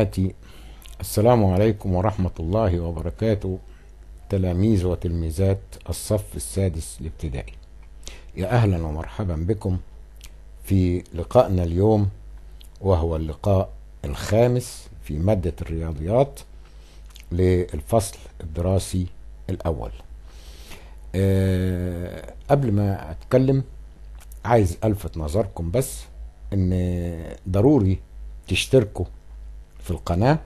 آتي السلام عليكم ورحمة الله وبركاته تلاميذ وتلميذات الصف السادس الابتدائي يا أهلا ومرحبا بكم في لقائنا اليوم وهو اللقاء الخامس في مادة الرياضيات للفصل الدراسي الأول أه قبل ما أتكلم عايز ألفت نظركم بس إن ضروري تشتركوا في القناة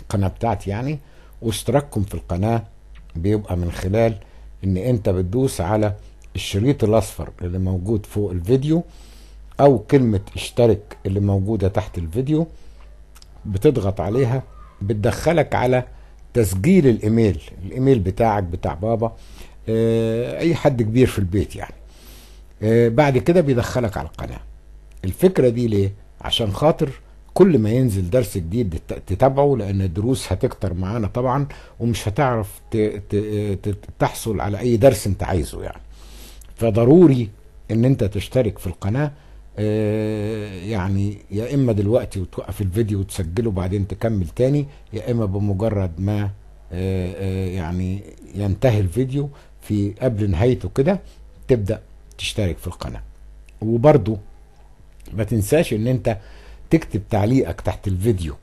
القناة بتاعتي يعني واشتراككم في القناة بيبقى من خلال ان انت بتدوس على الشريط الاصفر اللي موجود فوق الفيديو او كلمة اشترك اللي موجودة تحت الفيديو بتضغط عليها بتدخلك على تسجيل الايميل الايميل بتاعك بتاع بابا آه، اي حد كبير في البيت يعني آه، بعد كده بيدخلك على القناة الفكرة دي ليه عشان خاطر كل ما ينزل درس جديد تتابعه لان الدروس هتكتر معانا طبعا ومش هتعرف تحصل على اي درس انت عايزه يعني فضروري ان انت تشترك في القناه آه، يعني يا اما دلوقتي وتوقف الفيديو وتسجله وبعدين تكمل تاني يا اما بمجرد ما آه، آه، يعني ينتهي الفيديو في قبل نهايته كده تبدا تشترك في القناه وبرده ما تنساش ان انت تكتب تعليقك تحت الفيديو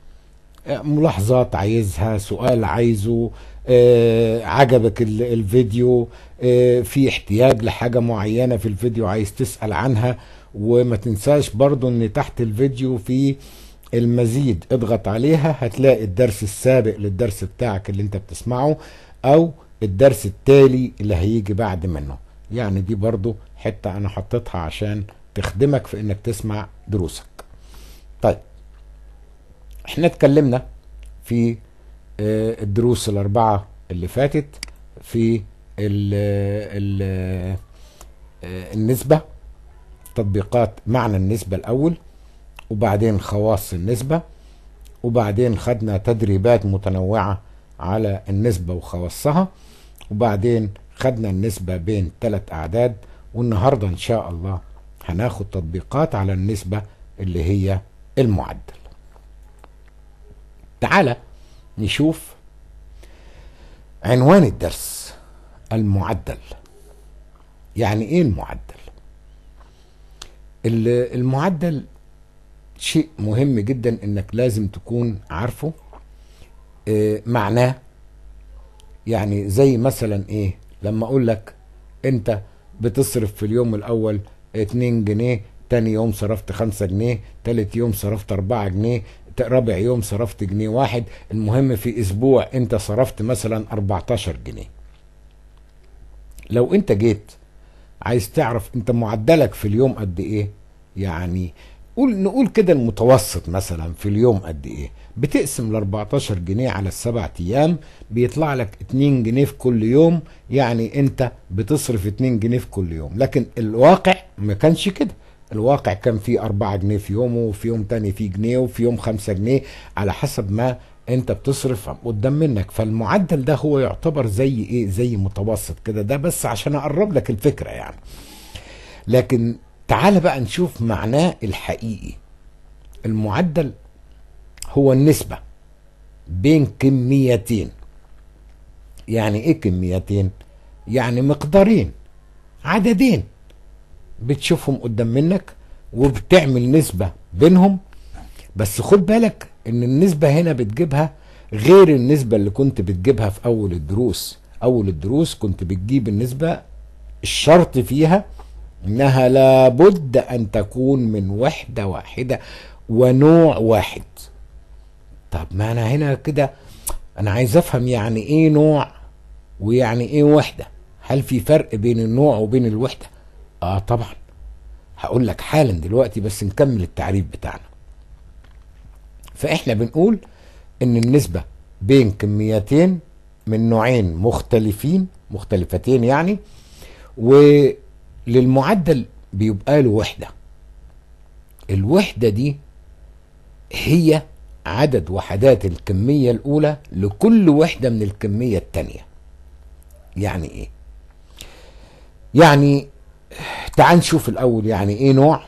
آه، ملاحظات عايزها سؤال عايزه آه عجبك الفيديو آه في احتياج لحاجة معينة في الفيديو عايز تسأل عنها وما تنساش برضو ان تحت الفيديو في المزيد اضغط عليها هتلاقي الدرس السابق للدرس بتاعك اللي انت بتسمعه او الدرس التالي اللي هيجي بعد منه يعني دي برضو حتة انا حطيتها عشان تخدمك في انك تسمع دروسك طيب احنا اتكلمنا في آه، الدروس الاربعه اللي فاتت في ال ال آه، النسبه تطبيقات معنى النسبه الاول وبعدين خواص النسبه وبعدين خدنا تدريبات متنوعه على النسبه وخواصها وبعدين خدنا النسبه بين ثلاث اعداد والنهارده ان شاء الله هناخد تطبيقات على النسبه اللي هي المعدل تعالى نشوف عنوان الدرس المعدل يعني ايه المعدل المعدل شيء مهم جدا انك لازم تكون عارفه إيه معناه يعني زي مثلا ايه لما اقول لك انت بتصرف في اليوم الاول 2 جنيه تاني يوم صرفت خمسة جنيه تالت يوم صرفت أربعة جنيه رابع يوم صرفت جنيه واحد المهم في أسبوع أنت صرفت مثلا 14 جنيه لو أنت جيت عايز تعرف أنت معدلك في اليوم قد إيه يعني قول نقول كده المتوسط مثلا في اليوم قد ايه بتقسم ال 14 جنيه على السبع ايام بيطلع لك 2 جنيه في كل يوم يعني انت بتصرف 2 جنيه في كل يوم لكن الواقع ما كانش كده الواقع كان في أربعة جنيه في يومه وفي يوم تاني في جنيه وفي يوم خمسة جنيه على حسب ما انت بتصرف قدام منك فالمعدل ده هو يعتبر زي ايه زي متوسط كده ده بس عشان اقرب لك الفكرة يعني لكن تعال بقى نشوف معناه الحقيقي المعدل هو النسبة بين كميتين يعني ايه كميتين يعني مقدارين عددين بتشوفهم قدام منك وبتعمل نسبه بينهم بس خد بالك ان النسبه هنا بتجيبها غير النسبه اللي كنت بتجيبها في اول الدروس اول الدروس كنت بتجيب النسبه الشرط فيها انها لابد ان تكون من وحده واحده ونوع واحد طب ما انا هنا كده انا عايز افهم يعني ايه نوع ويعني ايه وحده هل في فرق بين النوع وبين الوحده اه طبعا هقول لك حالا دلوقتي بس نكمل التعريف بتاعنا فاحنا بنقول ان النسبه بين كميتين من نوعين مختلفين مختلفتين يعني وللمعدل بيبقى له وحده الوحده دي هي عدد وحدات الكميه الاولى لكل وحده من الكميه الثانيه يعني ايه يعني تعال نشوف الاول يعني ايه نوع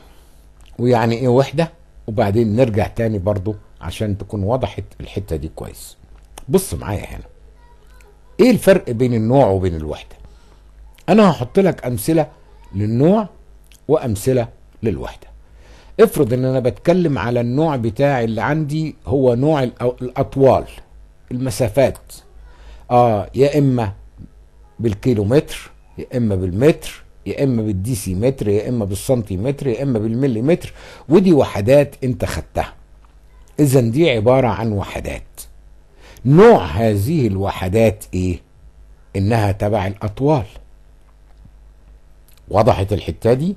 ويعني ايه وحده وبعدين نرجع تاني برضو عشان تكون وضحت الحته دي كويس بص معايا هنا ايه الفرق بين النوع وبين الوحده انا هحط لك امثله للنوع وامثله للوحده افرض ان انا بتكلم على النوع بتاع اللي عندي هو نوع الاطوال المسافات اه يا اما بالكيلومتر يا اما بالمتر يا اما بالديسي متر يا اما بالسنتيمتر يا اما بالمليمتر ودي وحدات انت خدتها اذا دي عباره عن وحدات نوع هذه الوحدات ايه انها تبع الاطوال وضحت الحته دي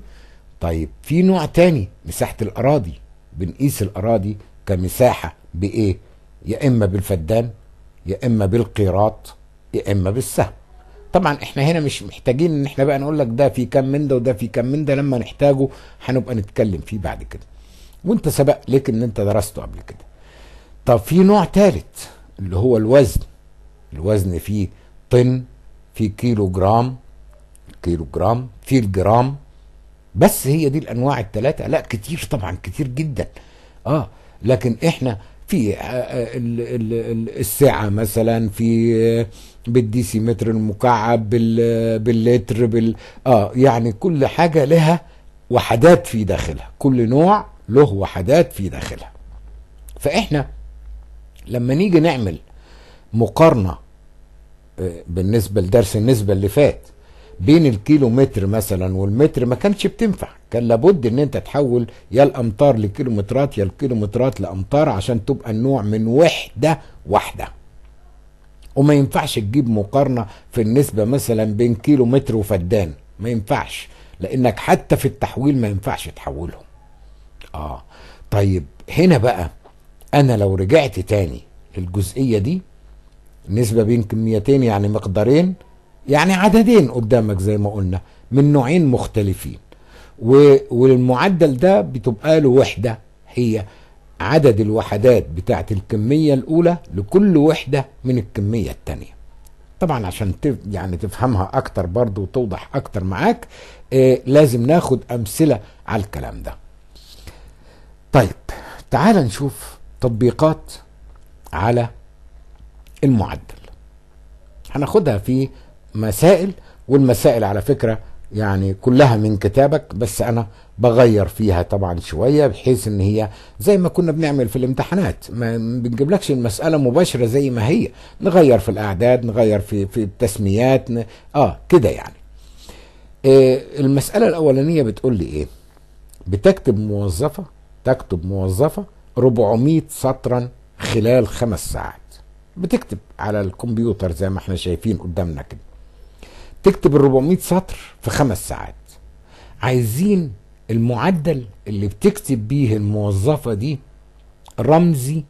طيب في نوع تاني مساحه الاراضي بنقيس الاراضي كمساحه بايه يا اما بالفدان يا اما بالقيراط يا اما بالسهم طبعا احنا هنا مش محتاجين ان احنا بقى نقول لك ده في كام من ده وده في كام من ده لما نحتاجه هنبقى نتكلم فيه بعد كده وانت سبق لك ان انت درسته قبل كده طب في نوع ثالث اللي هو الوزن الوزن فيه طن في كيلو جرام كيلو جرام في الجرام بس هي دي الانواع الثلاثه لا كتير طبعا كتير جدا اه لكن احنا في آه، آه، السعة مثلا في آه، بالديسي متر المكعب باللتر بال اه يعني كل حاجة لها وحدات في داخلها كل نوع له وحدات في داخلها فاحنا لما نيجي نعمل مقارنة بالنسبة لدرس النسبة اللي فات بين الكيلو متر مثلا والمتر ما كانش بتنفع كان لابد ان انت تحول يا الامتار لكيلومترات يا الكيلومترات لامتار عشان تبقى النوع من وحده واحده وما ينفعش تجيب مقارنه في النسبه مثلا بين كيلو متر وفدان ما ينفعش لانك حتى في التحويل ما ينفعش تحولهم اه طيب هنا بقى انا لو رجعت تاني للجزئيه دي نسبه بين كميتين يعني مقدارين يعني عددين قدامك زي ما قلنا من نوعين مختلفين والمعدل ده بتبقى له وحدة هي عدد الوحدات بتاعة الكمية الأولى لكل وحدة من الكمية الثانية طبعا عشان تف يعني تفهمها أكتر برضو وتوضح أكتر معاك آه لازم ناخد أمثلة على الكلام ده طيب تعال نشوف تطبيقات على المعدل هناخدها في مسائل والمسائل على فكرة يعني كلها من كتابك بس انا بغير فيها طبعا شوية بحيث ان هي زي ما كنا بنعمل في الامتحانات ما بنجيبلكش المسألة مباشرة زي ما هي نغير في الاعداد نغير في في التسميات ن... اه كده يعني إيه المسألة الاولانية بتقول لي ايه بتكتب موظفة تكتب موظفة 400 سطرا خلال خمس ساعات بتكتب على الكمبيوتر زي ما احنا شايفين قدامنا كده تكتب ال 400 سطر في خمس ساعات عايزين المعدل اللي بتكتب بيه الموظفة دي رمزي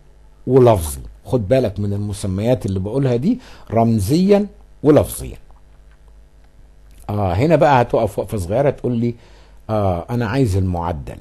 ولفظي خد بالك من المسميات اللي بقولها دي رمزيا ولفظيا آه هنا بقى هتقف وقفة صغيرة تقول لي آه أنا عايز المعدل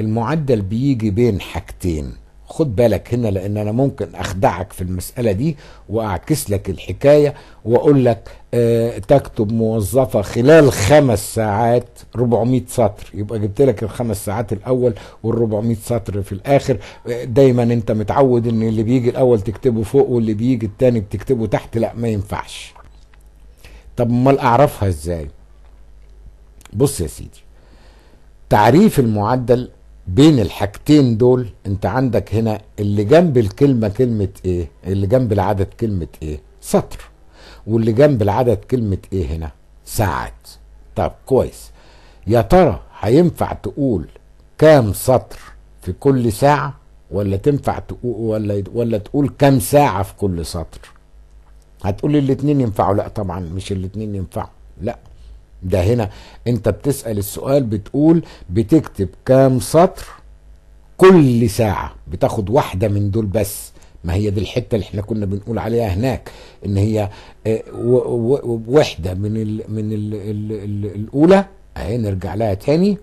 المعدل بيجي بين حاجتين خد بالك هنا لان انا ممكن اخدعك في المساله دي واعكس لك الحكايه واقول لك آه تكتب موظفه خلال خمس ساعات 400 سطر يبقى جبت لك الخمس ساعات الاول وال 400 سطر في الاخر آه، دايما انت متعود ان اللي بيجي الاول تكتبه فوق واللي بيجي التاني بتكتبه تحت لا ما ينفعش طب امال اعرفها ازاي بص يا سيدي تعريف المعدل بين الحاجتين دول انت عندك هنا اللي جنب الكلمه كلمه ايه اللي جنب العدد كلمه ايه سطر واللي جنب العدد كلمه ايه هنا ساعات طب كويس يا ترى هينفع تقول كام سطر في كل ساعه ولا تنفع تقول ولا ولا تقول كام ساعه في كل سطر هتقول الاثنين ينفعوا لا طبعا مش الاثنين ينفعوا لا ده هنا انت بتسأل السؤال بتقول بتكتب كام سطر كل ساعة بتاخد واحدة من دول بس ما هي دي الحته اللي احنا كنا بنقول عليها هناك ان هي آه، وحده من الـ من الـ الـ الـ الاولى اهي نرجع لها تاني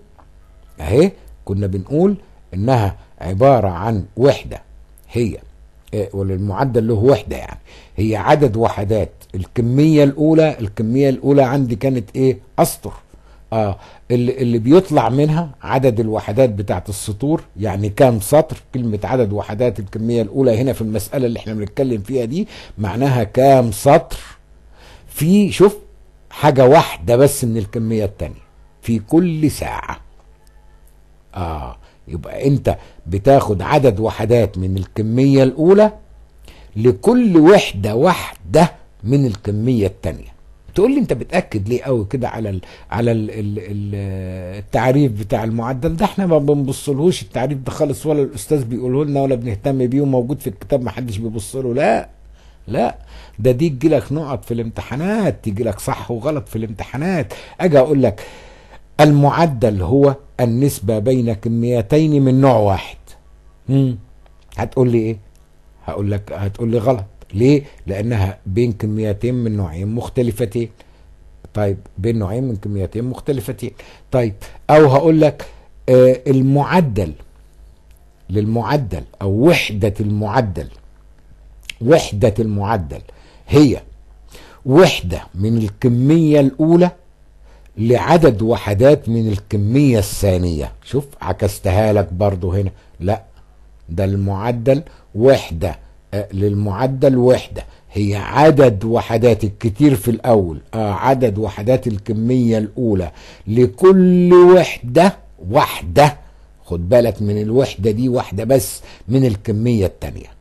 اهي كنا بنقول انها عباره عن وحده هي آه، ولا المعدل له وحده يعني هي عدد وحدات الكمية الأولى الكمية الأولى عندي كانت إيه؟ أسطر آه اللي, اللي بيطلع منها عدد الوحدات بتاعت السطور يعني كام سطر كلمة عدد وحدات الكمية الأولى هنا في المسألة اللي احنا بنتكلم فيها دي معناها كام سطر في شوف حاجة واحدة بس من الكمية التانية في كل ساعة آه يبقى أنت بتاخد عدد وحدات من الكمية الأولى لكل وحدة واحدة من الكميه الثانيه تقول لي انت بتاكد ليه قوي كده على الـ على الـ الـ التعريف بتاع المعدل ده احنا ما بنبصلهوش التعريف ده خالص ولا الاستاذ بيقوله لنا ولا بنهتم بيه وموجود في الكتاب ما حدش بيبص له لا لا ده دي تجي لك نقط في الامتحانات تجي لك صح وغلط في الامتحانات اجي اقول لك المعدل هو النسبه بين كميتين من نوع واحد امم هتقول لي ايه هقول لك هتقول لي غلط ليه؟ لأنها بين كميتين من نوعين مختلفتين طيب بين نوعين من كميتين مختلفتين طيب أو هقول لك آه المعدل للمعدل أو وحدة المعدل وحدة المعدل هي وحدة من الكمية الأولى لعدد وحدات من الكمية الثانية شوف عكستها لك برضو هنا لا ده المعدل وحدة للمعدل وحدة هي عدد وحدات الكتير في الأول آه عدد وحدات الكمية الأولى لكل وحدة وحدة خد بالك من الوحدة دي وحدة بس من الكمية التانية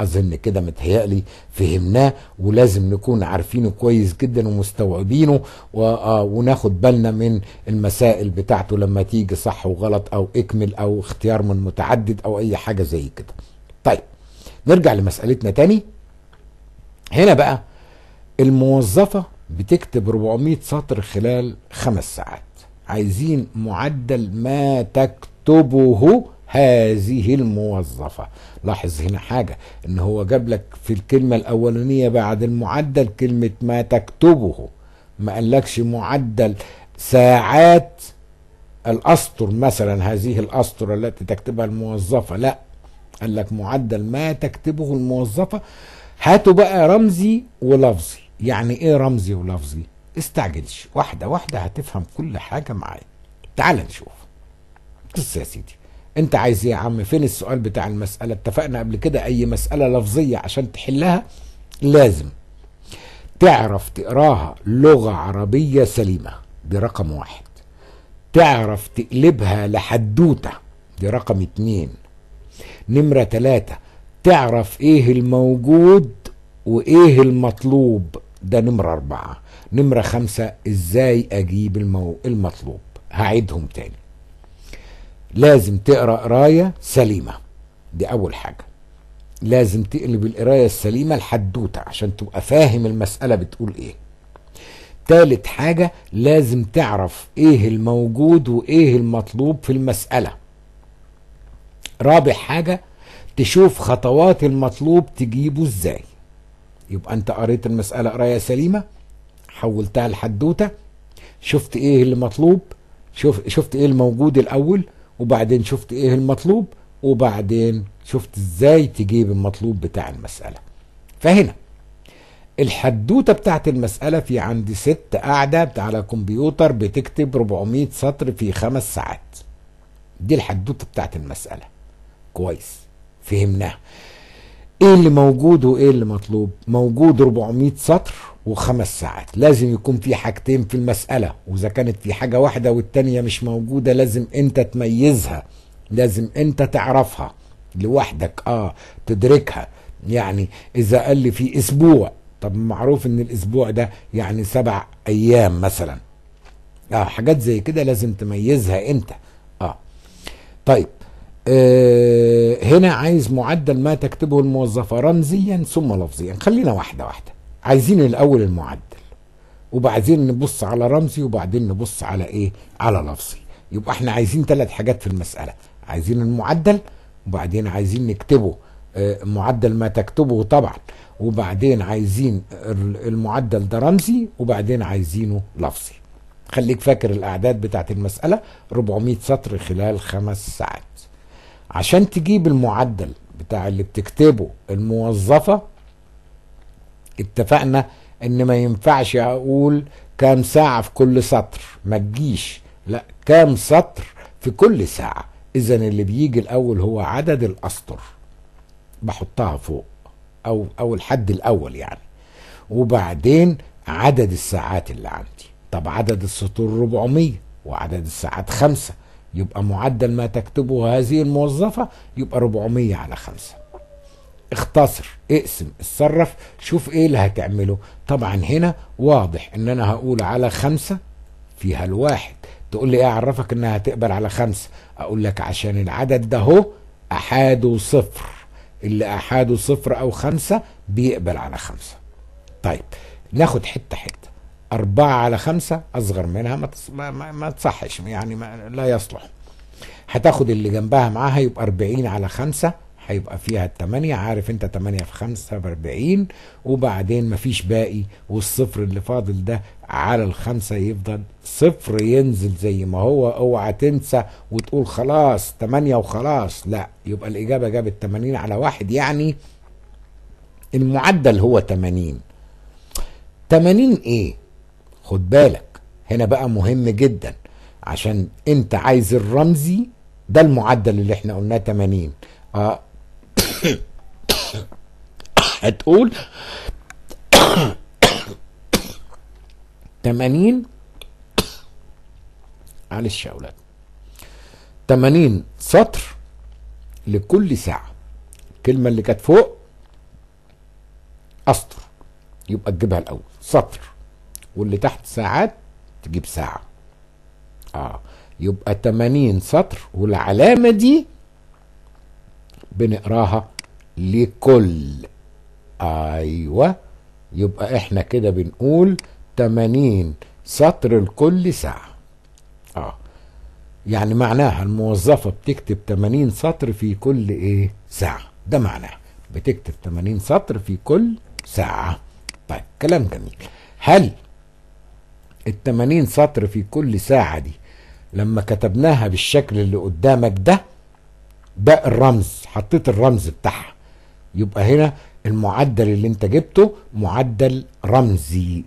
أظن كده متهيألي فهمناه ولازم نكون عارفينه كويس جدا ومستوعبينه آه، وناخد بالنا من المسائل بتاعته لما تيجي صح وغلط أو اكمل أو اختيار من متعدد أو أي حاجة زي كده طيب نرجع لمسألتنا تاني هنا بقى الموظفة بتكتب 400 سطر خلال خمس ساعات عايزين معدل ما تكتبه هذه الموظفة لاحظ هنا حاجة ان هو جاب لك في الكلمة الاولانية بعد المعدل كلمة ما تكتبه ما قالكش معدل ساعات الاسطر مثلا هذه الاسطر التي تكتبها الموظفة لا قال لك معدل ما تكتبه الموظفة هاتوا بقى رمزي ولفظي يعني ايه رمزي ولفظي استعجلش واحدة واحدة هتفهم كل حاجة معايا تعال نشوف بص يا سيدي انت عايز ايه يا عم فين السؤال بتاع المسألة اتفقنا قبل كده اي مسألة لفظية عشان تحلها لازم تعرف تقراها لغة عربية سليمة دي رقم واحد تعرف تقلبها لحدوتة دي رقم اتنين نمرة ثلاثة تعرف ايه الموجود وايه المطلوب ده نمرة اربعة نمرة خمسة ازاي اجيب المو... المطلوب هعيدهم تاني لازم تقرأ قراية سليمة دي اول حاجة لازم تقلب القراية السليمة الحدوتة عشان تبقى فاهم المسألة بتقول ايه تالت حاجة لازم تعرف ايه الموجود وايه المطلوب في المسألة رابع حاجة تشوف خطوات المطلوب تجيبه ازاي يبقى انت قريت المسألة قراية سليمة حولتها لحدوتة شفت ايه اللي مطلوب شوف شفت ايه الموجود الاول وبعدين شفت ايه المطلوب وبعدين شفت ازاي تجيب المطلوب بتاع المسألة فهنا الحدوتة بتاعت المسألة في عندي ست قاعدة على كمبيوتر بتكتب 400 سطر في خمس ساعات دي الحدوتة بتاعت المسألة كويس فهمناها ايه اللي موجود وايه اللي مطلوب موجود 400 سطر وخمس ساعات لازم يكون في حاجتين في المسألة وإذا كانت في حاجة واحدة والتانية مش موجودة لازم أنت تميزها لازم أنت تعرفها لوحدك آه تدركها يعني إذا قال لي في أسبوع طب معروف إن الأسبوع ده يعني سبع أيام مثلا آه حاجات زي كده لازم تميزها أنت آه طيب أه هنا عايز معدل ما تكتبه الموظفة رمزيا ثم لفظيا خلينا واحدة واحدة عايزين الأول المعدل وبعدين نبص على رمزي وبعدين نبص على إيه على لفظي يبقى احنا عايزين ثلاث حاجات في المسألة عايزين المعدل وبعدين عايزين نكتبه آه، معدل ما تكتبه طبعا وبعدين عايزين المعدل ده رمزي وبعدين عايزينه لفظي خليك فاكر الأعداد بتاعت المسألة 400 سطر خلال خمس ساعات عشان تجيب المعدل بتاع اللي بتكتبه الموظفة اتفقنا ان ما ينفعش اقول كام ساعة في كل سطر ما تجيش لا كام سطر في كل ساعة اذا اللي بيجي الاول هو عدد الاسطر بحطها فوق او او الحد الاول يعني وبعدين عدد الساعات اللي عندي طب عدد السطور 400 وعدد الساعات خمسة يبقى معدل ما تكتبه هذه الموظفة يبقى 400 على 5 اختصر اقسم اتصرف شوف ايه اللي هتعمله طبعا هنا واضح ان انا هقول على خمسة فيها الواحد تقول لي ايه اعرفك انها هتقبل على خمسة اقول لك عشان العدد ده هو احاده صفر اللي احاده صفر او خمسة بيقبل على خمسة طيب ناخد حتة حتة أربعة على خمسة أصغر منها ما ما, ما تصحش يعني ما لا يصلح هتاخد اللي جنبها معاها يبقى 40 على خمسة هيبقى فيها الثمانية عارف انت 8 في خمسة باربعين وبعدين مفيش باقي والصفر اللي فاضل ده على الخمسة يفضل صفر ينزل زي ما هو اوعى تنسى وتقول خلاص 8 وخلاص لا يبقى الاجابة جابت 80 على واحد يعني المعدل هو 80. 80 ايه خد بالك هنا بقى مهم جدا عشان انت عايز الرمزي ده المعدل اللي احنا قلناه 80 اه هتقول 80 معلش يا اولاد 80 سطر لكل ساعه الكلمه اللي كانت فوق اسطر يبقى تجيبها الاول سطر واللي تحت ساعات تجيب ساعة اه يبقى 80 سطر والعلامة دي بنقراها لكل ايوه يبقى احنا كده بنقول 80 سطر لكل ساعة اه يعني معناها الموظفة بتكتب 80 سطر في كل ايه ساعة ده معناها بتكتب 80 سطر في كل ساعة طيب كلام جميل هل ال سطر في كل ساعة دي لما كتبناها بالشكل اللي قدامك ده ده الرمز حطيت الرمز بتاعها يبقى هنا المعدل اللي انت جبته معدل رمزي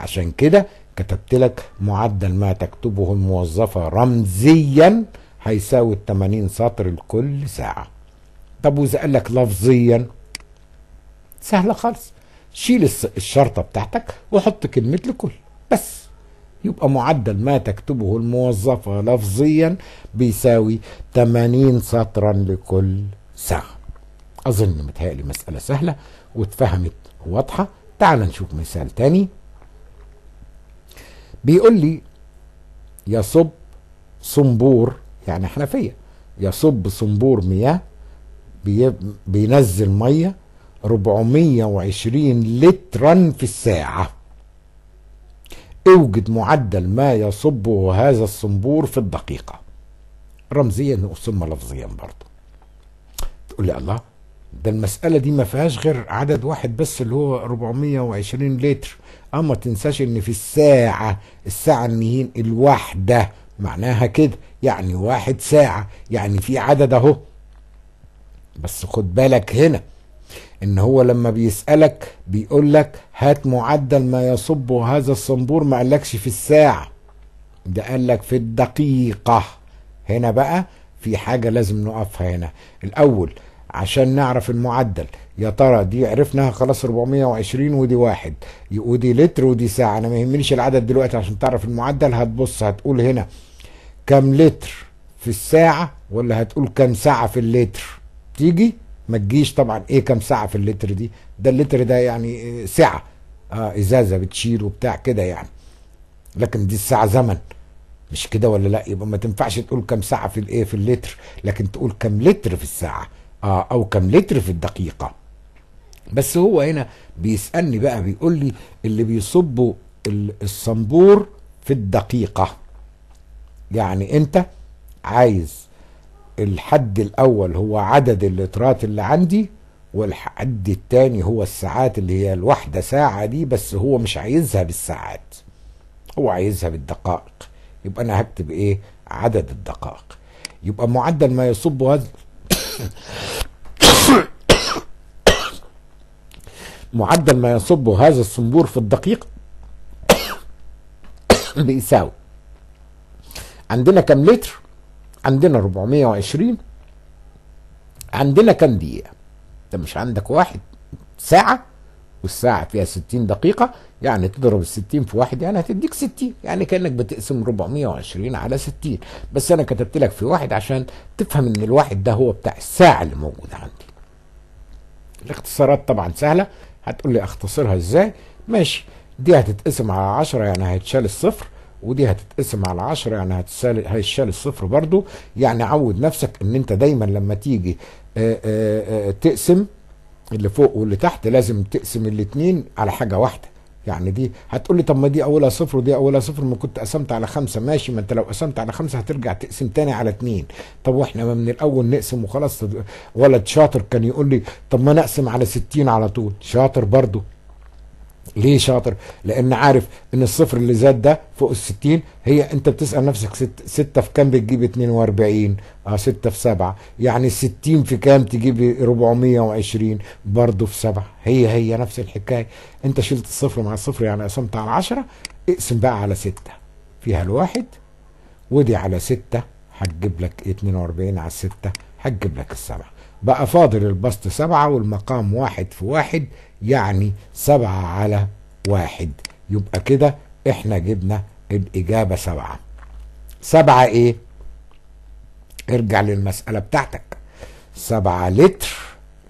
عشان كده كتبت لك معدل ما تكتبه الموظفة رمزيا هيساوي 80 سطر لكل ساعة طب وإذا قال لك لفظيا سهلة خالص شيل الشرطة بتاعتك وحط كلمة لكل بس يبقى معدل ما تكتبه الموظفة لفظيا بيساوي 80 سطرا لكل ساعة أظن متهيألي مسألة سهلة واتفهمت واضحة تعال نشوف مثال تاني بيقول لي يصب صنبور يعني حنفية يصب صنبور مياه بي بينزل مية 420 لترا في الساعة اوجد معدل ما يصبه هذا الصنبور في الدقيقة رمزيا ثم لفظيا برضه تقول لي الله ده المسألة دي ما فيهاش غير عدد واحد بس اللي هو 420 لتر اه ما تنساش ان في الساعة الساعة النهين الواحدة معناها كده يعني واحد ساعة يعني في عدد اهو بس خد بالك هنا ان هو لما بيسألك بيقول لك هات معدل ما يصب هذا الصنبور ما قالكش في الساعة ده قال لك في الدقيقة هنا بقى في حاجة لازم نقفها هنا الاول عشان نعرف المعدل يا ترى دي عرفناها خلاص 420 ودي واحد ودي لتر ودي ساعة انا ما يهمنيش العدد دلوقتي عشان تعرف المعدل هتبص هتقول هنا كم لتر في الساعة ولا هتقول كم ساعة في اللتر تيجي ما تجيش طبعا ايه كام ساعه في اللتر دي ده اللتر ده يعني سعه اه ازازه بتشيل وبتاع كده يعني لكن دي الساعه زمن مش كده ولا لا يبقى ما تنفعش تقول كام ساعه في الايه في اللتر لكن تقول كام لتر في الساعه اه او كام لتر في الدقيقه بس هو هنا بيسالني بقى بيقول لي اللي بيصبوا الصنبور في الدقيقه يعني انت عايز الحد الاول هو عدد اللترات اللي عندي والحد الثاني هو الساعات اللي هي الواحدة ساعة دي بس هو مش عايزها بالساعات هو عايزها بالدقائق يبقى انا هكتب ايه عدد الدقائق يبقى معدل ما يصب هذا معدل ما يصب هذا الصنبور في الدقيقة بيساوي عندنا كم لتر عندنا 420 عندنا كام دقيقة انت مش عندك واحد ساعة والساعة فيها 60 دقيقة يعني تضرب ال 60 في واحد يعني هتديك 60 يعني كأنك بتقسم 420 على 60 بس أنا كتبت لك في واحد عشان تفهم إن الواحد ده هو بتاع الساعة اللي موجودة عندي. الاختصارات طبعا سهلة هتقول لي أختصرها إزاي؟ ماشي دي هتتقسم على 10 يعني هيتشال الصفر ودي هتتقسم على 10 يعني هتسال هيشال الصفر برضو يعني عود نفسك ان انت دايما لما تيجي آه، آه، آه، تقسم اللي فوق واللي تحت لازم تقسم الاثنين على حاجه واحده يعني دي هتقول لي طب ما دي اولها صفر ودي اولها صفر ما كنت قسمت على خمسه ماشي ما انت لو قسمت على خمسه هترجع تقسم تاني على اتنين طب واحنا ما من الاول نقسم وخلاص ولد شاطر كان يقول لي طب ما نقسم على ستين على طول شاطر برضه ليه شاطر لان عارف ان الصفر اللي زاد ده فوق ال 60 هي انت بتسال نفسك 6 ست في كام بتجيب 42 اه 6 في 7 يعني 60 في كام تجيب 420 برضه في 7 هي هي نفس الحكايه انت شلت الصفر مع الصفر يعني قسمت على 10 اقسم بقى على 6 فيها الواحد ودي على 6 هتجيب لك 42 على 6 هتجيب لك السبعه بقى فاضل البسط سبعة والمقام واحد في واحد يعني سبعة على واحد يبقى كده احنا جبنا الإجابة سبعة سبعة ايه ارجع للمسألة بتاعتك سبعة لتر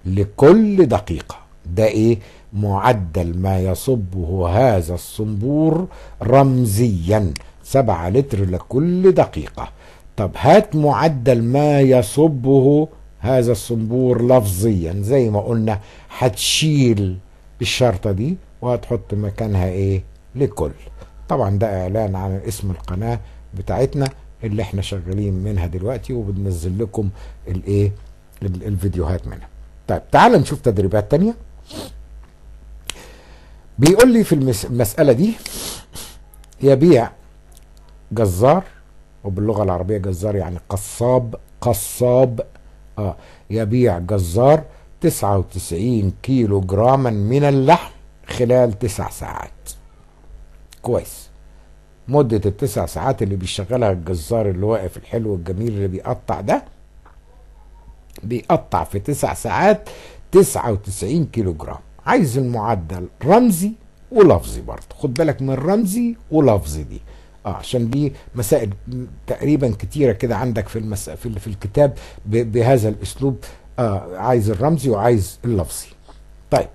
لكل دقيقة ده ايه معدل ما يصبه هذا الصنبور رمزيا سبعة لتر لكل دقيقة طب هات معدل ما يصبه هذا الصنبور لفظيا زي ما قلنا هتشيل الشرطة دي وهتحط مكانها ايه لكل طبعا ده اعلان عن اسم القناة بتاعتنا اللي احنا شغالين منها دلوقتي وبننزل لكم الايه الفيديوهات منها طيب تعال نشوف تدريبات تانية بيقول لي في المسألة دي يبيع جزار وباللغة العربية جزار يعني قصاب قصاب اه يبيع جزار 99 كيلو جراما من اللحم خلال تسع ساعات كويس مدة التسع ساعات اللي بيشغلها الجزار اللي واقف الحلو الجميل اللي بيقطع ده بيقطع في تسع ساعات 99 كيلو جرام عايز المعدل رمزي ولفظي برضه خد بالك من رمزي ولفظي دي اه عشان دي مسائل تقريبا كتيره كده عندك في المس... في, في الكتاب ب... بهذا الاسلوب آه عايز الرمزي وعايز اللفظي طيب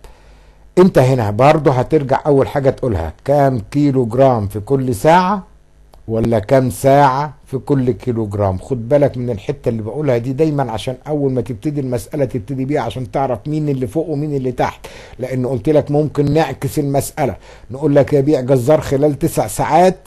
انت هنا برضه هترجع اول حاجه تقولها كام كيلو جرام في كل ساعه ولا كام ساعه في كل كيلو جرام خد بالك من الحته اللي بقولها دي دايما عشان اول ما تبتدي المساله تبتدي بيها عشان تعرف مين اللي فوق ومين اللي تحت لان قلت لك ممكن نعكس المساله نقول لك يبيع جزار خلال تسع ساعات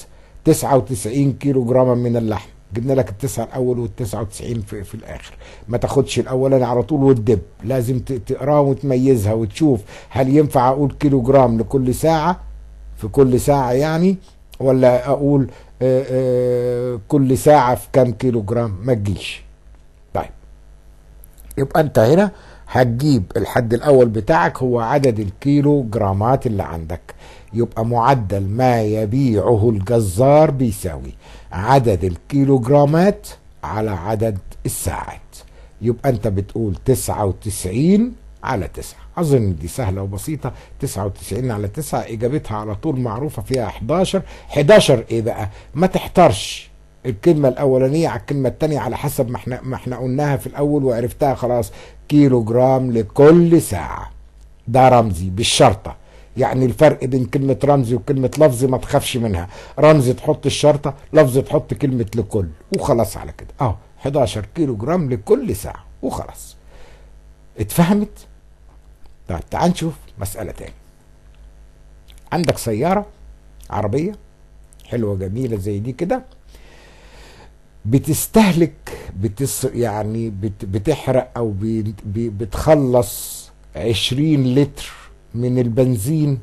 99 كيلو جراما من اللحم جبنا لك التسعه الاول والتسعه وتسعين في, في الاخر ما تاخدش الاولاني على طول وتدب لازم تقراها وتميزها وتشوف هل ينفع اقول كيلو جرام لكل ساعه في كل ساعه يعني ولا اقول آآ آه، آآ آه، كل ساعه في كام كيلو جرام ما تجيش طيب يبقى انت هنا هتجيب الحد الاول بتاعك هو عدد الكيلو جرامات اللي عندك يبقى معدل ما يبيعه الجزار بيساوي عدد الكيلو جرامات على عدد الساعات يبقى انت بتقول تسعة وتسعين على تسعة أظن دي سهلة وبسيطة 99 على 9 إجابتها على طول معروفة فيها 11 11 إيه بقى ما تحتارش الكلمة الأولانية على الكلمة الثانية على حسب ما احنا, ما احنا قلناها في الأول وعرفتها خلاص كيلو جرام لكل ساعة ده رمزي بالشرطة يعني الفرق بين كلمة رمزي وكلمة لفظي ما تخافش منها رمزي تحط الشرطة لفظي تحط كلمة لكل وخلاص على كده اه 11 كيلو جرام لكل ساعة وخلاص اتفهمت طب تعال نشوف مسألة تاني عندك سيارة عربية حلوة جميلة زي دي كده بتستهلك بتس يعني بت بتحرق او بي بي بتخلص 20 لتر من البنزين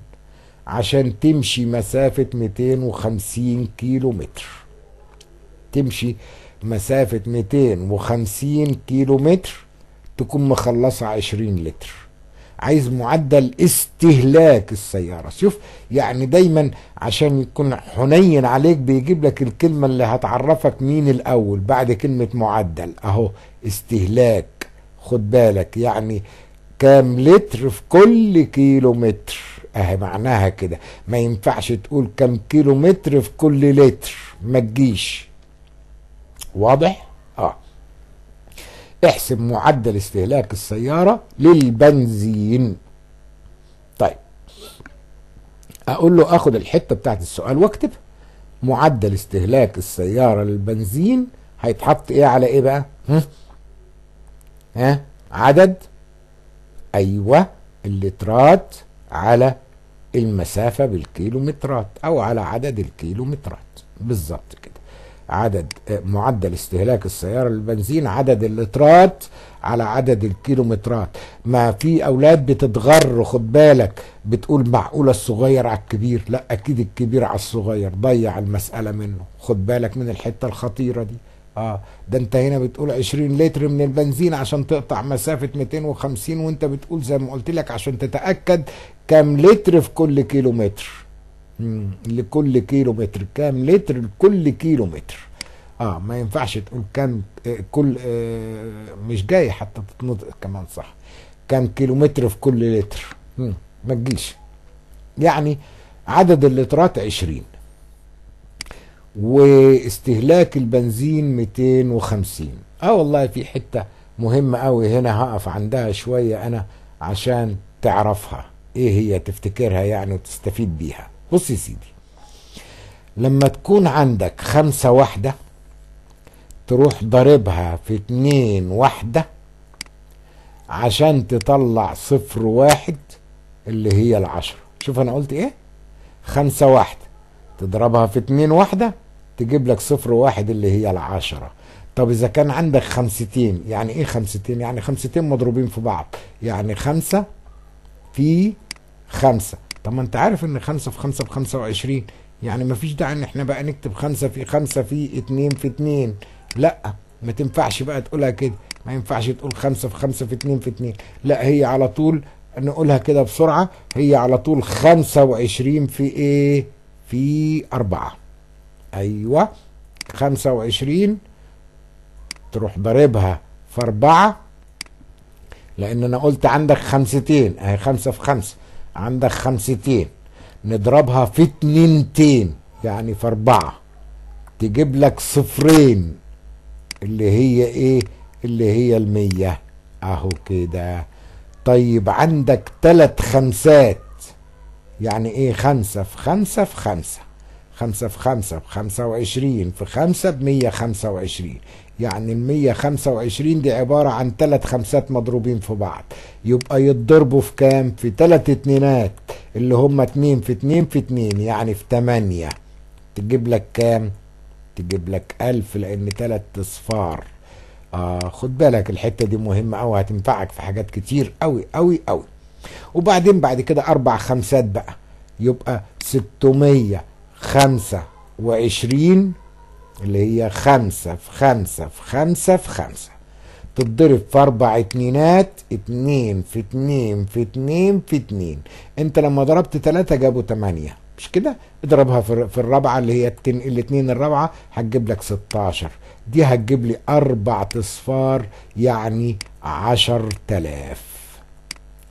عشان تمشي مسافة 250 كيلو متر تمشي مسافة 250 كيلو متر تكون مخلصة 20 لتر عايز معدل استهلاك السيارة شوف يعني دايما عشان يكون حنين عليك بيجيب لك الكلمة اللي هتعرفك مين الأول بعد كلمة معدل أهو استهلاك خد بالك يعني كام لتر في كل كيلو متر اهي معناها كده ما ينفعش تقول كام كيلو متر في كل لتر ما تجيش واضح احسب معدل استهلاك السيارة للبنزين طيب اقول له اخد الحتة بتاعت السؤال واكتب معدل استهلاك السيارة للبنزين هيتحط ايه على ايه بقى ها, ها؟ عدد ايوه اللترات على المسافة بالكيلومترات او على عدد الكيلومترات بالظبط كده عدد آه، معدل استهلاك السيارة للبنزين عدد اللترات على عدد الكيلومترات ما في أولاد بتتغر خد بالك بتقول معقولة الصغير على الكبير لا أكيد الكبير على الصغير ضيع المسألة منه خد بالك من الحتة الخطيرة دي اه ده انت هنا بتقول 20 لتر من البنزين عشان تقطع مسافة 250 وانت بتقول زي ما قلت لك عشان تتأكد كام لتر في كل كيلومتر لكل كيلو متر كام لتر لكل كيلو متر اه ما ينفعش تقول كان آه، كل آه مش جاي حتى تتنطق كمان صح كان متر في كل لتر ما تجيش يعني عدد اللترات 20 واستهلاك البنزين 250 اه والله في حته مهمه قوي هنا هقف عندها شويه انا عشان تعرفها ايه هي تفتكرها يعني وتستفيد بيها بص يا سيدي لما تكون عندك خمسة واحدة تروح ضربها في اتنين واحدة عشان تطلع صفر واحد اللي هي العشرة شوف انا قلت ايه خمسة واحدة تضربها في اتنين واحدة تجيب لك صفر واحد اللي هي العشرة طب اذا كان عندك خمستين يعني ايه خمستين يعني خمستين مضروبين في بعض يعني خمسة في خمسة طب ما انت عارف ان خمسة في خمسة ب 25 يعني ما فيش داعي ان احنا بقى نكتب خمسة في خمسة في اتنين في اتنين لا ما تنفعش بقى تقولها كده ما ينفعش تقول خمسة في خمسة في اتنين في اتنين لا هي على طول نقولها كده بسرعة هي على طول خمسة وعشرين في ايه في اربعة ايوه خمسة وعشرين تروح ضاربها في اربعة لان انا قلت عندك خمستين اهي خمسة في خمسة عندك خمستين نضربها في اتنينتين يعني في اربعة تجيب لك صفرين اللي هي ايه اللي هي المية اهو كده طيب عندك تلات خمسات يعني ايه خمسة في خمسة في خمسة خمسة في خمسة بخمسة وعشرين في خمسة بمية خمسة وعشرين يعني ال 125 دي عبارة عن ثلاث خمسات مضروبين في بعض يبقى يتضربوا في كام في ثلاث اتنينات اللي هم اتنين في اتنين في اتنين يعني في تمانية تجيب لك كام تجيب لك 1000 لأن ثلاث أصفار آه خد بالك الحتة دي مهمة أوي هتنفعك في حاجات كتير أوي أوي أوي وبعدين بعد كده أربع خمسات بقى يبقى 625 اللي هي خمسة في خمسة في خمسة في خمسة تتضرب في أربع اتنينات اتنين في اتنين في اتنين في اتنين أنت لما ضربت تلاتة جابوا تمانية مش كده اضربها في الرابعة اللي هي التن... الاتنين الرابعة هتجيب لك ستاشر دي هتجيب لي أربع أصفار يعني عشر تلاف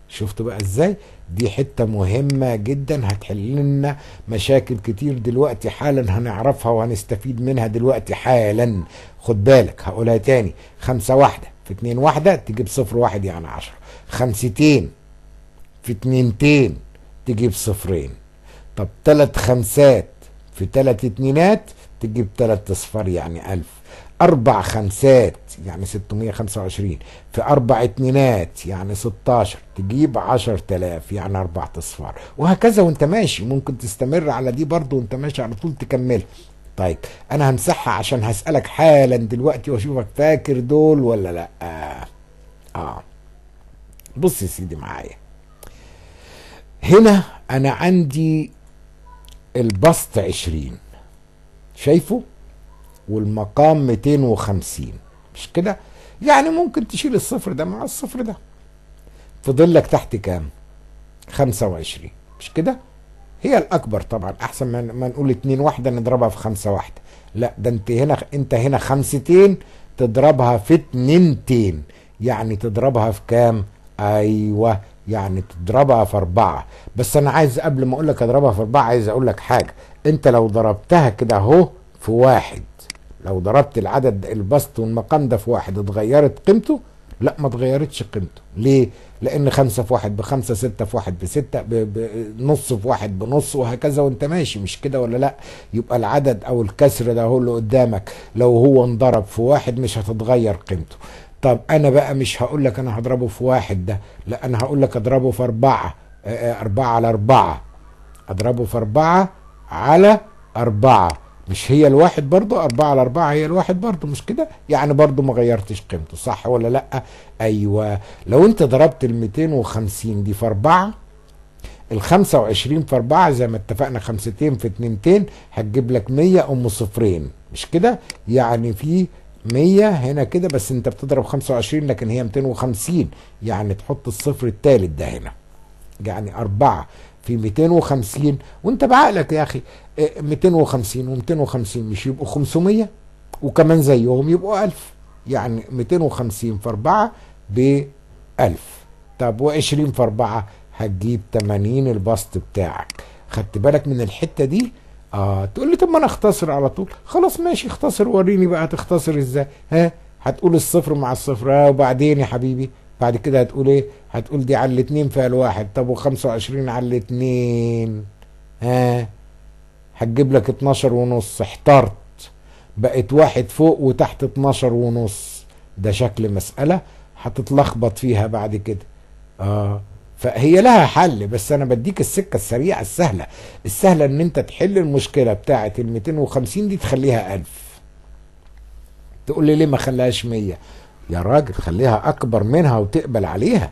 شفتوا بقى ازاي دي حته مهمه جدا هتحل لنا مشاكل كتير دلوقتي حالا هنعرفها وهنستفيد منها دلوقتي حالا خد بالك هقولها تاني خمسه واحده في اتنين واحده تجيب صفر واحد يعني عشره خمستين في اتنينتين تجيب صفرين طب تلات خمسات في تلات اتنينات تجيب تلات اصفار يعني الف أربع خمسات يعني 625 في أربع اتنينات يعني 16 تجيب 10000 يعني اربع أصفار وهكذا وأنت ماشي ممكن تستمر على دي برضه وأنت ماشي على طول تكملها طيب أنا همسحها عشان هسألك حالا دلوقتي وأشوفك فاكر دول ولا لأ آه, آه. بص يا سيدي معايا هنا أنا عندي البسط 20 شايفه؟ والمقام 250 مش كده يعني ممكن تشيل الصفر ده مع الصفر ده فضل لك تحت كام 25 مش كده هي الاكبر طبعا احسن ما نقول 2 واحده نضربها في 5 واحده لا ده انت هنا انت هنا خمستين تضربها في اتنينتين يعني تضربها في كام ايوه يعني تضربها في اربعه بس انا عايز قبل ما اقول لك اضربها في اربعه عايز اقول لك حاجه انت لو ضربتها كده اهو في واحد لو ضربت العدد البسط والمقام ده في واحد اتغيرت قيمته لا ما اتغيرتش قيمته ليه لان خمسة في واحد بخمسة ستة في واحد بستة بنص في واحد بنص وهكذا وانت ماشي مش كده ولا لا يبقى العدد او الكسر ده هو اللي قدامك لو هو انضرب في واحد مش هتتغير قيمته طب انا بقى مش هقول لك انا هضربه في واحد ده لا انا هقول لك اضربه في اربعة آه، آه، اربعة على اربعة اضربه في اربعة على اربعة مش هي الواحد برضه أربعة على أربعة هي الواحد برضه مش كده يعني برضه ما غيرتش قيمته صح ولا لأ أيوة لو أنت ضربت ال 250 دي في أربعة ال 25 في 4 زي ما اتفقنا خمستين في اتنينتين هتجيب لك 100 ام صفرين مش كده يعني في 100 هنا كده بس انت بتضرب 25 لكن هي 250 يعني تحط الصفر الثالث ده هنا يعني 4 في 250 وانت بعقلك يا اخي 250 آه، و250 مش يبقوا 500 وكمان زيهم يبقوا 1000 يعني 250 في 4 ب 1000 طب و20 في 4 هتجيب 80 البسط بتاعك خدت بالك من الحته دي اه تقول لي طب ما انا اختصر على طول خلاص ماشي اختصر وريني بقى هتختصر ازاي ها هتقول الصفر مع الصفر آه، وبعدين يا حبيبي بعد كده هتقول ايه هتقول دي على الاتنين فيها الواحد طب و25 على الاتنين ها هتجيب لك 12 ونص احترت بقت واحد فوق وتحت 12 ونص ده شكل مسألة هتتلخبط فيها بعد كده اه فهي لها حل بس انا بديك السكه السريعه السهله السهله ان انت تحل المشكله بتاعه ال 250 دي تخليها 1000 تقول لي ليه ما خلاهاش 100 يا راجل خليها اكبر منها وتقبل عليها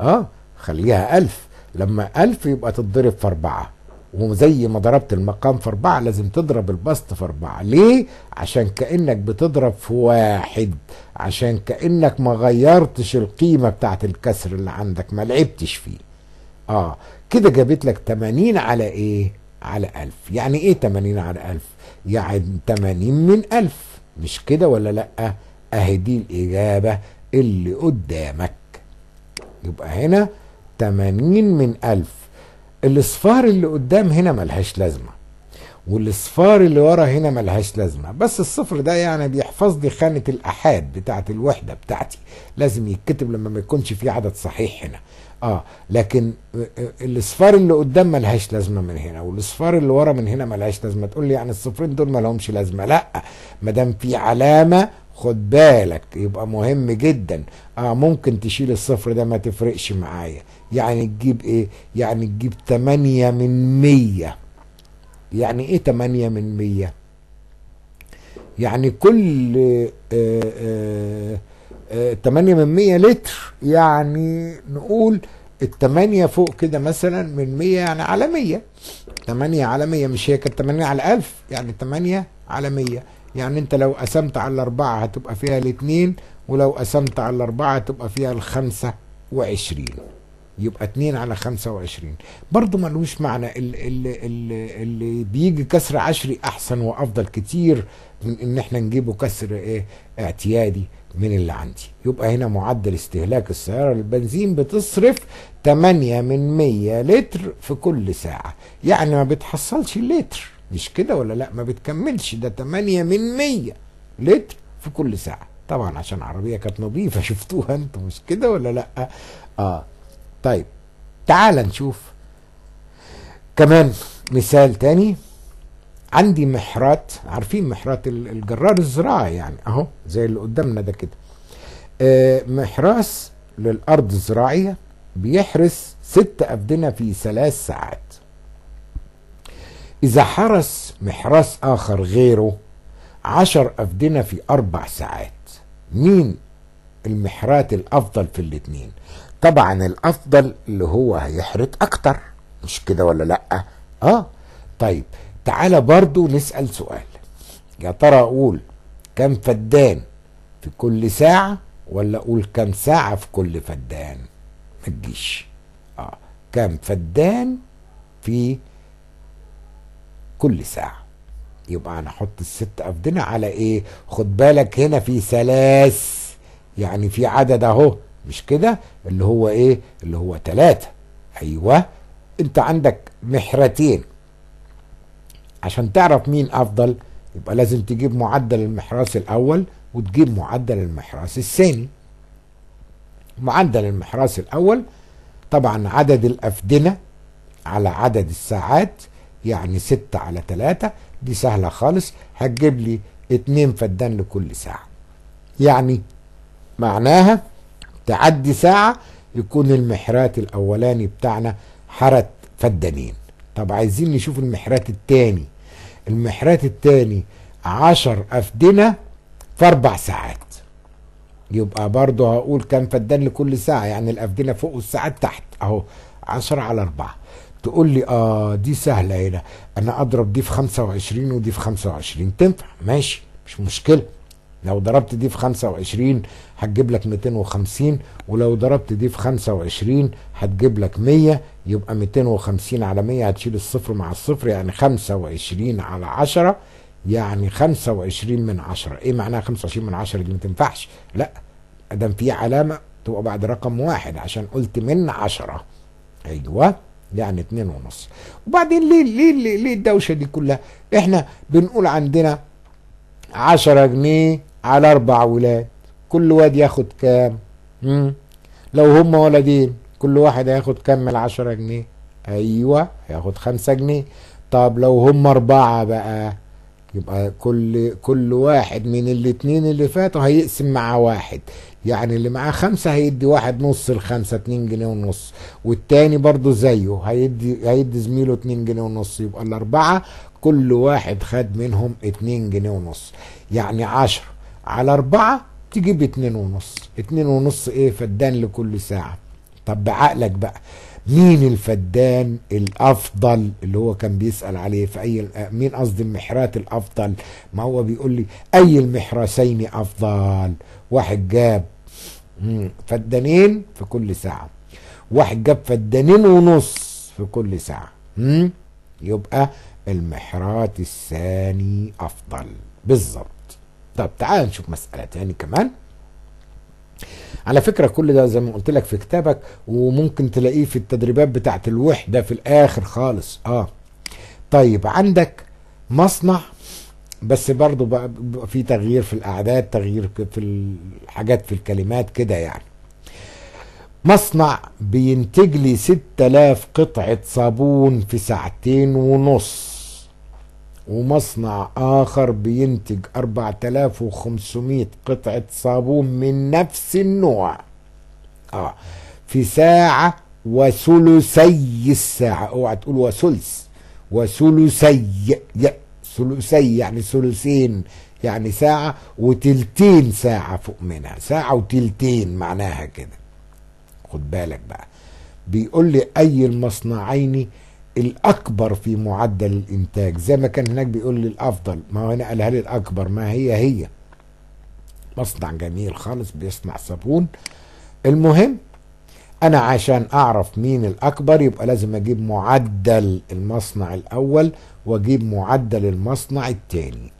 اه خليها ألف لما ألف يبقى تتضرب في أربعة وزي ما ضربت المقام في أربعة لازم تضرب البسط في أربعة ليه؟ عشان كأنك بتضرب في واحد عشان كأنك ما غيرتش القيمة بتاعت الكسر اللي عندك ما لعبتش فيه اه كده جابت لك 80 على ايه؟ على 1000 يعني ايه 80 على 1000 يعني 80 من 1000 مش كده ولا لأ؟ اهي دي الاجابه اللي قدامك يبقى هنا 80 من 1000 الاصفار اللي قدام هنا ملهاش لازمه والاصفار اللي ورا هنا ملهاش لازمه بس الصفر ده يعني بيحفظ لي خانه الاحاد بتاعه الوحده بتاعتي لازم يتكتب لما ما يكونش في عدد صحيح هنا اه لكن الاصفار اللي قدام ملهاش لازمه من هنا والاصفار اللي ورا من هنا ملهاش لازمه تقول لي يعني الصفرين دول ما لهمش لازمه لا ما دام في علامه خد بالك يبقى مهم جدا اه ممكن تشيل الصفر ده ما تفرقش معايا يعني تجيب ايه يعني تجيب 8 من 100 يعني ايه 8 من 100 يعني كل آآ آآ آآ 8 من 100 لتر يعني نقول ال 8 فوق كده مثلا من 100 يعني على 100 8 على 100 مش هي كانت 8 على 1000 يعني 8 على 100 يعني انت لو قسمت على الاربعة هتبقى فيها الاثنين ولو قسمت على الاربعة هتبقى فيها الخمسة وعشرين يبقى اتنين على خمسة وعشرين برضو ملوش معنى اللي, اللي, اللي بيجي كسر عشري احسن وافضل كتير من ان احنا نجيبه كسر ايه اعتيادي من اللي عندي يبقى هنا معدل استهلاك السيارة البنزين بتصرف 8 من 100 لتر في كل ساعة يعني ما بتحصلش لتر مش كده ولا لا ما بتكملش ده 8 من 100 لتر في كل ساعه طبعا عشان عربيه كانت نظيفه شفتوها انتم مش كده ولا لا اه طيب تعال نشوف كمان مثال تاني عندي محرات عارفين محرات الجرار الزراعي يعني اهو زي اللي قدامنا ده كده آه محراس للارض الزراعيه بيحرس ست افدنه في ثلاث ساعات إذا حرس محراس آخر غيره عشر أفدنة في أربع ساعات مين المحرات الأفضل في الاتنين طبعا الأفضل اللي هو هيحرت أكتر مش كده ولا لأ آه طيب تعالى برضو نسأل سؤال يا ترى أقول كم فدان في كل ساعة ولا أقول كم ساعة في كل فدان ما تجيش آه كم فدان في كل ساعة يبقى انا احط الست افدنة على ايه خد بالك هنا في ثلاث يعني في عدد اهو مش كده اللي هو ايه اللي هو ثلاثة ايوه انت عندك محرتين عشان تعرف مين افضل يبقى لازم تجيب معدل المحراس الاول وتجيب معدل المحراس الثاني معدل المحراس الاول طبعا عدد الافدنه على عدد الساعات يعني ستة على تلاتة دي سهلة خالص هتجيب لي اتنين فدان لكل ساعة يعني معناها تعدي ساعة يكون المحرات الأولاني بتاعنا حرت فدانين طب عايزين نشوف المحرات التاني المحرات التاني عشر أفدنة في أربع ساعات يبقى برضه هقول كام فدان لكل ساعة يعني الأفدنة فوق والساعات تحت أهو عشرة على أربعة تقول لي اه دي سهله هنا انا اضرب دي في 25 ودي في 25 تنفع ماشي مش مشكله لو ضربت دي في 25 هتجيب لك 250 ولو ضربت دي في 25 هتجيب لك 100 يبقى 250 على 100 هتشيل الصفر مع الصفر يعني 25 على 10 يعني 25 من 10 ايه معناها 25 من 10 دي ما تنفعش لا ادم في علامه تبقى بعد رقم واحد عشان قلت من 10 ايوه يعني اتنين ونص وبعدين ليه ليه ليه, ليه الدوشه دي كلها احنا بنقول عندنا عشرة جنيه على اربع ولاد كل واد ياخد كام مم. لو هم ولدين كل واحد هياخد كام من عشرة جنيه ايوه هياخد خمسة جنيه طب لو هم اربعة بقى يبقى كل كل واحد من الاتنين اللي فاتوا هيقسم مع واحد يعني اللي معاه خمسة هيدي واحد نص الخمسة اتنين جنيه ونص والتاني برضو زيه هيدي هيدي زميله اتنين جنيه ونص يبقى الأربعة كل واحد خد منهم اتنين جنيه ونص يعني عشرة على أربعة تجيب اتنين ونص اتنين ونص ايه فدان لكل ساعة طب بعقلك بقى مين الفدان الافضل اللي هو كان بيسال عليه في اي مين قصدي المحرات الافضل ما هو بيقول لي اي المحراسين افضل واحد جاب فدانين في كل ساعة واحد جاب فدانين ونص في كل ساعة مم. يبقى المحرات الثاني أفضل بالظبط طب تعال نشوف مسألة تاني كمان على فكرة كل ده زي ما قلت لك في كتابك وممكن تلاقيه في التدريبات بتاعت الوحدة في الآخر خالص اه طيب عندك مصنع بس برضو بقى في تغيير في الاعداد تغيير في الحاجات في الكلمات كده يعني مصنع بينتج لي 6000 قطعة صابون في ساعتين ونص ومصنع آخر بينتج 4500 قطعة صابون من نفس النوع آه في ساعة وثلثي الساعة اوعى تقول وثلث وثلثي ثلثي يعني ثلثين يعني ساعة وتلتين ساعة فوق منها ساعة وتلتين معناها كده خد بالك بقى بيقول لي أي المصنعين الأكبر في معدل الإنتاج زي ما كان هناك بيقول لي الأفضل ما هو هنا قالها لي الأكبر ما هي هي مصنع جميل خالص بيصنع صابون المهم انا عشان اعرف مين الاكبر يبقى لازم اجيب معدل المصنع الاول واجيب معدل المصنع الثاني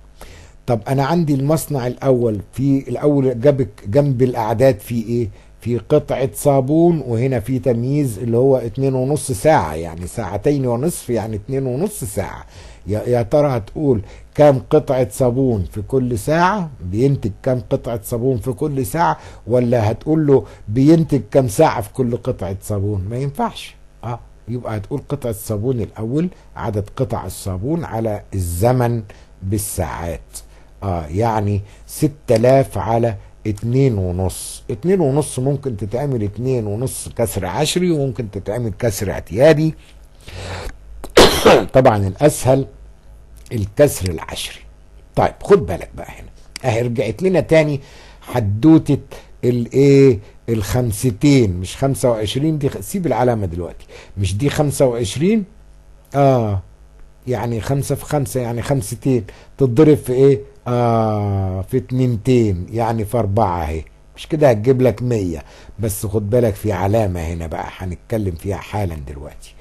طب انا عندي المصنع الاول في الاول جابك جنب الاعداد في ايه في قطعة صابون وهنا في تمييز اللي هو اتنين ونص ساعة يعني ساعتين ونصف يعني اتنين ونص ساعة يا ترى هتقول كام قطعة صابون في كل ساعة بينتج كام قطعة صابون في كل ساعة ولا هتقول له بينتج كام ساعة في كل قطعة صابون ما ينفعش اه يبقى هتقول قطعة الصابون الأول عدد قطع الصابون على الزمن بالساعات اه يعني 6000 على اتنين ونص اتنين ونص ممكن تتعمل اتنين ونص كسر عشري وممكن تتعمل كسر اعتيادي طبعا الأسهل الكسر العشري طيب خد بالك بقى هنا اهي رجعت لنا تاني حدوته الايه الخمستين مش 25 دي سيب العلامه دلوقتي مش دي 25 اه يعني خمسة في خمسة يعني خمستين تتضرب في ايه اه في اتنينتين يعني في اربعة اهي مش كده هتجيب لك مية بس خد بالك في علامة هنا بقى هنتكلم فيها حالا دلوقتي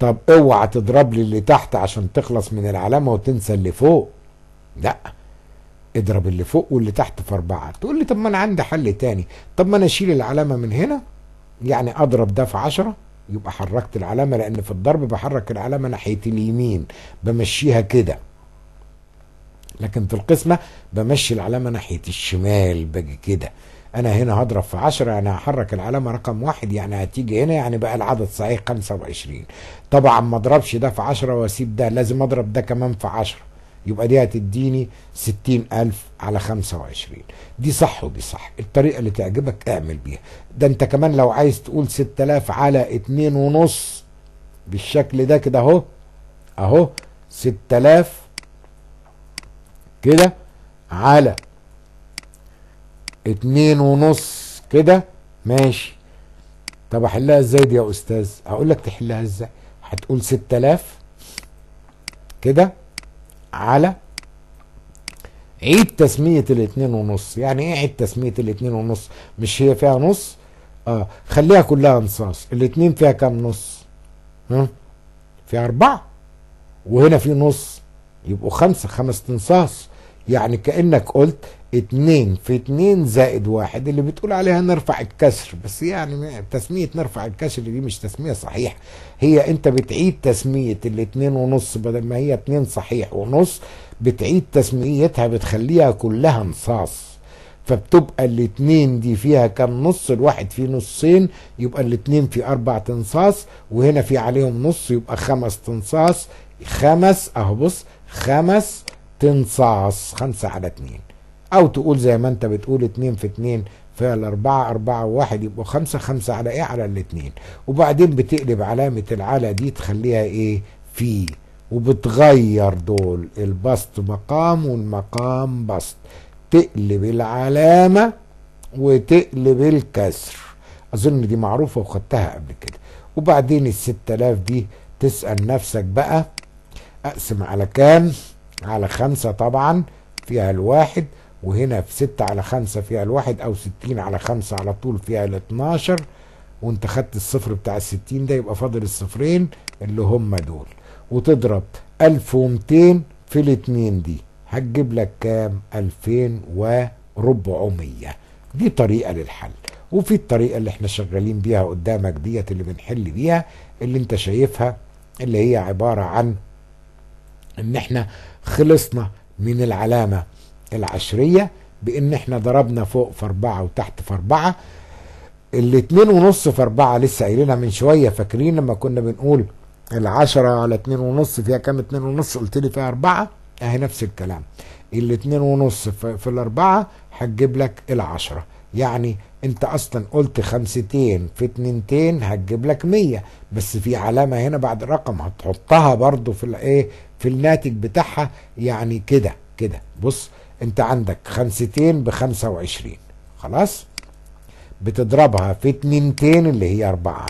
طب اوعى تضرب لي اللي تحت عشان تخلص من العلامه وتنسى اللي فوق لا اضرب اللي فوق واللي تحت في اربعه تقول لي طب ما انا عندي حل تاني طب ما انا اشيل العلامه من هنا يعني اضرب ده في 10 يبقى حركت العلامه لان في الضرب بحرك العلامه ناحيه اليمين بمشيها كده لكن في القسمه بمشي العلامه ناحيه الشمال باجي كده انا هنا هضرب في 10 انا هحرك العلامه رقم واحد يعني هتيجي هنا يعني بقى العدد صحيح 25 طبعا ما اضربش ده في 10 واسيب ده لازم اضرب ده كمان في 10 يبقى دي هتديني 60000 على 25 دي صح ودي صح الطريقه اللي تعجبك اعمل بيها ده انت كمان لو عايز تقول 6000 على 2.5 بالشكل ده كده اهو اهو 6000 كده على اتنين ونص كده ماشي طب احلها ازاي دي يا استاذ هقول لك تحلها ازاي هتقول ستة الاف كده على عيد تسمية الاتنين ونص يعني ايه عيد تسمية الاتنين ونص مش هي فيها نص اه خليها كلها انصاص الاتنين فيها كام نص ها فيها اربعة وهنا في نص يبقوا خمسة خمس انصاص يعني كأنك قلت اتنين في اتنين زائد واحد اللي بتقول عليها نرفع الكسر بس يعني تسمية نرفع الكسر دي مش تسمية صحيحة هي انت بتعيد تسمية الاتنين ونص بدل ما هي اتنين صحيح ونص بتعيد تسميتها بتخليها كلها نصاص فبتبقى الاتنين دي فيها كام نص الواحد فيه نصين يبقى الاتنين في اربع تنصاص وهنا في عليهم نص يبقى خمس تنصاص خمس اهو بص خمس تنصعص خمسة على اتنين او تقول زي ما انت بتقول اتنين في اتنين في الاربعة اربعة وواحد يبقوا خمسة خمسة على ايه على الاتنين وبعدين بتقلب علامة العلى دي تخليها ايه في وبتغير دول البسط مقام والمقام بسط تقلب العلامة وتقلب الكسر اظن دي معروفة وخدتها قبل كده وبعدين الستة الاف دي تسأل نفسك بقى اقسم على كام على خمسة طبعا فيها الواحد وهنا في ستة على خمسة فيها الواحد او ستين على خمسة على طول فيها الاتناشر وانت خدت الصفر بتاع الستين ده يبقى فاضل الصفرين اللي هم دول وتضرب الف ومتين في الاتنين دي هتجيب لك كام الفين وربعمية دي طريقة للحل وفي الطريقة اللي احنا شغالين بيها قدامك ديت اللي بنحل بيها اللي انت شايفها اللي هي عبارة عن ان احنا خلصنا من العلامة العشرية بان احنا ضربنا فوق في اربعة وتحت في اربعة الاتنين ونص في اربعة لسه قايلينها من شوية فاكرين لما كنا بنقول العشرة على اتنين ونص فيها كام اتنين ونص قلت لي فيها اربعة اهي نفس الكلام الاتنين ونص في, الاربعة هتجيب لك العشرة يعني انت اصلا قلت خمستين في اتنينتين هتجيب لك مية بس في علامة هنا بعد رقم هتحطها برضو في الايه في الناتج بتاعها يعني كده كده بص انت عندك خمستين بخمسة وعشرين خلاص بتضربها في اتنينتين اللي هي اربعة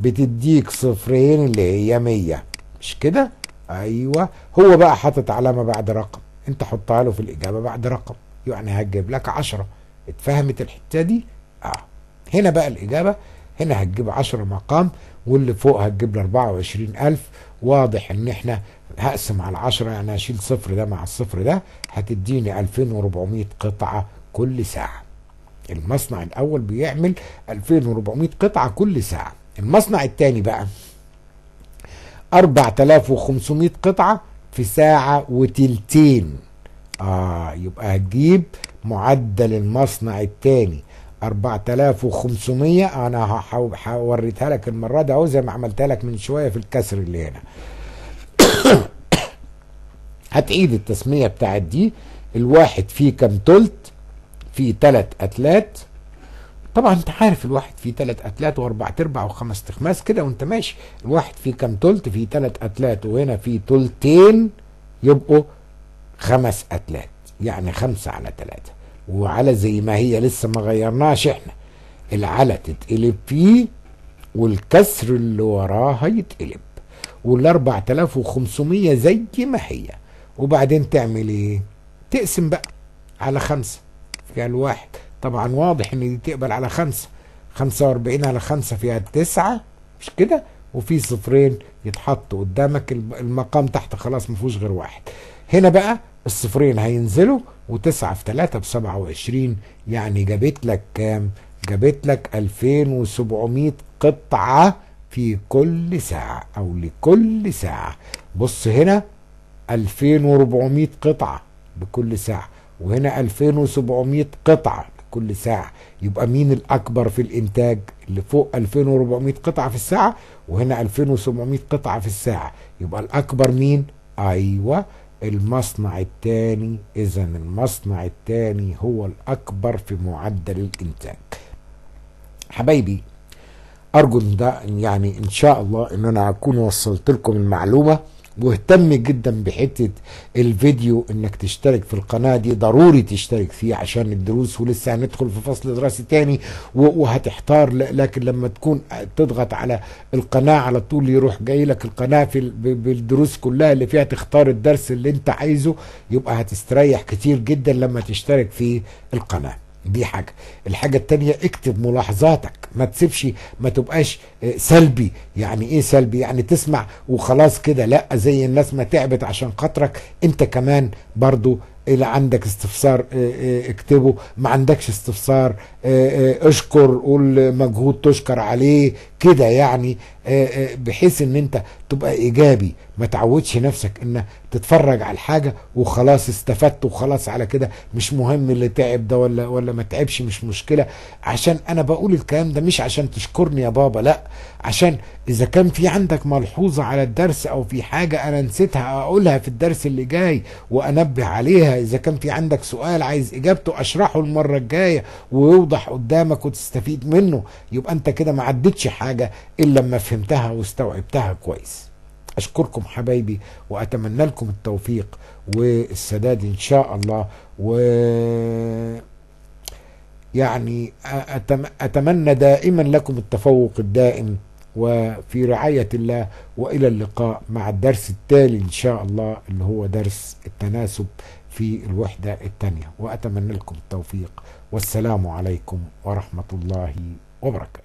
بتديك صفرين اللي هي مية مش كده ايوه هو بقى حاطط علامة بعد رقم انت حطها له في الاجابة بعد رقم يعني هتجيب لك عشرة اتفهمت الحتة دي اه هنا بقى الاجابة هنا هتجيب 10 مقام واللي فوق هتجيب وعشرين 24000 واضح ان احنا هقسم على 10 يعني هشيل صفر ده مع الصفر ده هتديني 2400 قطعة كل ساعة المصنع الأول بيعمل 2400 قطعة كل ساعة المصنع الثاني بقى 4500 قطعة في ساعة وتلتين آه يبقى هتجيب معدل المصنع الثاني 4500 انا هوريتها لك المره دي اهو زي ما عملتها لك من شويه في الكسر اللي هنا هتعيد التسمية بتاعت دي الواحد فيه كام تلت فيه تلت أتلات طبعا انت عارف الواحد فيه تلت أتلات وأربع تربع وخمس تخماس كده وانت ماشي الواحد فيه كام تلت فيه تلت أتلات وهنا فيه تلتين يبقوا خمس أتلات يعني خمسة على تلاتة وعلى زي ما هي لسه ما غيرناش احنا العلى تتقلب فيه والكسر اللي وراها يتقلب وال 4500 زي ما هي وبعدين تعمل ايه تقسم بقى على خمسة فيها الواحد طبعا واضح ان دي تقبل على خمسة خمسة واربعين على خمسة فيها التسعة مش كده وفي صفرين يتحطوا قدامك المقام تحت خلاص مفوش غير واحد هنا بقى الصفرين هينزلوا وتسعة في تلاتة بسبعة وعشرين يعني جابت لك كام جابت لك الفين وسبعمية قطعة في كل ساعة او لكل ساعة بص هنا 2400 قطعة بكل ساعة وهنا 2700 قطعة بكل ساعة يبقى مين الأكبر في الإنتاج اللي فوق 2400 قطعة في الساعة وهنا 2700 قطعة في الساعة يبقى الأكبر مين؟ أيوه المصنع الثاني اذا المصنع الثاني هو الاكبر في معدل الانتاج حبايبي ارجو ان ده يعني ان شاء الله ان انا اكون وصلت لكم المعلومه واهتم جدا بحته الفيديو انك تشترك في القناه دي ضروري تشترك فيه عشان الدروس ولسه هندخل في فصل دراسي تاني وهتحتار لكن لما تكون تضغط على القناه على طول يروح جاي لك القناه في بالدروس كلها اللي فيها تختار الدرس اللي انت عايزه يبقى هتستريح كتير جدا لما تشترك في القناه دي حاجه الحاجه التانية اكتب ملاحظاتك ما تسيبش ما تبقاش آه، سلبي يعني ايه سلبي يعني تسمع وخلاص كده لا زي الناس ما تعبت عشان خاطرك انت كمان برضو اللي عندك استفسار آه، آه، اكتبه ما عندكش استفسار اشكر قول مجهود تشكر عليه كده يعني آه، آه، بحيث ان انت تبقى ايجابي ما تعودش نفسك ان تتفرج على الحاجه وخلاص استفدت وخلاص على كده مش مهم اللي تعب ده ولا ولا ما تعبش مش مشكله عشان انا بقول الكلام ده مش عشان تشكرني يا بابا لا عشان اذا كان في عندك ملحوظه على الدرس او في حاجه انا نسيتها اقولها في الدرس اللي جاي وانبه عليها اذا كان في عندك سؤال عايز اجابته اشرحه المره الجايه ويوضح قدامك وتستفيد منه يبقى انت كده ما عدتش حاجه حاجة إلا لما فهمتها واستوعبتها كويس أشكركم حبايبي وأتمنى لكم التوفيق والسداد إن شاء الله و يعني أتمنى دائما لكم التفوق الدائم وفي رعاية الله وإلى اللقاء مع الدرس التالي إن شاء الله اللي هو درس التناسب في الوحدة الثانية وأتمنى لكم التوفيق والسلام عليكم ورحمة الله وبركاته